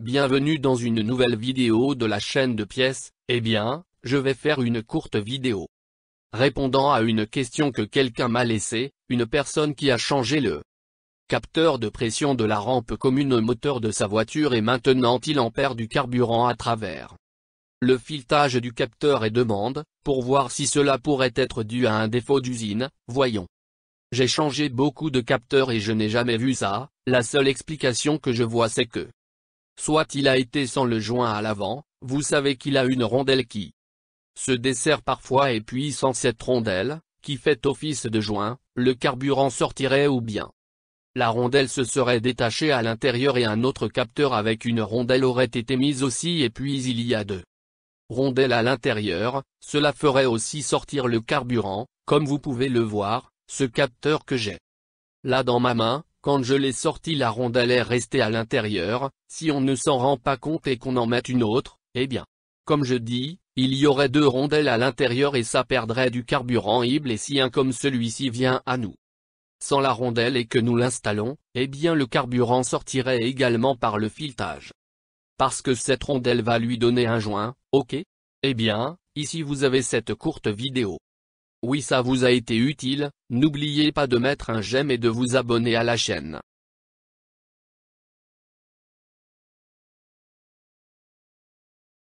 Bienvenue dans une nouvelle vidéo de la chaîne de pièces, eh bien, je vais faire une courte vidéo. Répondant à une question que quelqu'un m'a laissée, une personne qui a changé le capteur de pression de la rampe commune au moteur de sa voiture et maintenant il en perd du carburant à travers le filetage du capteur et demande, pour voir si cela pourrait être dû à un défaut d'usine, voyons. J'ai changé beaucoup de capteurs et je n'ai jamais vu ça, la seule explication que je vois c'est que soit il a été sans le joint à l'avant, vous savez qu'il a une rondelle qui se dessert parfois et puis sans cette rondelle, qui fait office de joint, le carburant sortirait ou bien la rondelle se serait détachée à l'intérieur et un autre capteur avec une rondelle aurait été mise aussi et puis il y a deux rondelles à l'intérieur, cela ferait aussi sortir le carburant, comme vous pouvez le voir, ce capteur que j'ai là dans ma main, quand je l'ai sorti la rondelle est restée à l'intérieur, si on ne s'en rend pas compte et qu'on en met une autre, eh bien. Comme je dis, il y aurait deux rondelles à l'intérieur et ça perdrait du carburant et si un comme celui-ci vient à nous. Sans la rondelle et que nous l'installons, eh bien le carburant sortirait également par le filetage. Parce que cette rondelle va lui donner un joint, ok Eh bien, ici vous avez cette courte vidéo. Oui ça vous a été utile, n'oubliez pas de mettre un j'aime et de vous abonner à la chaîne.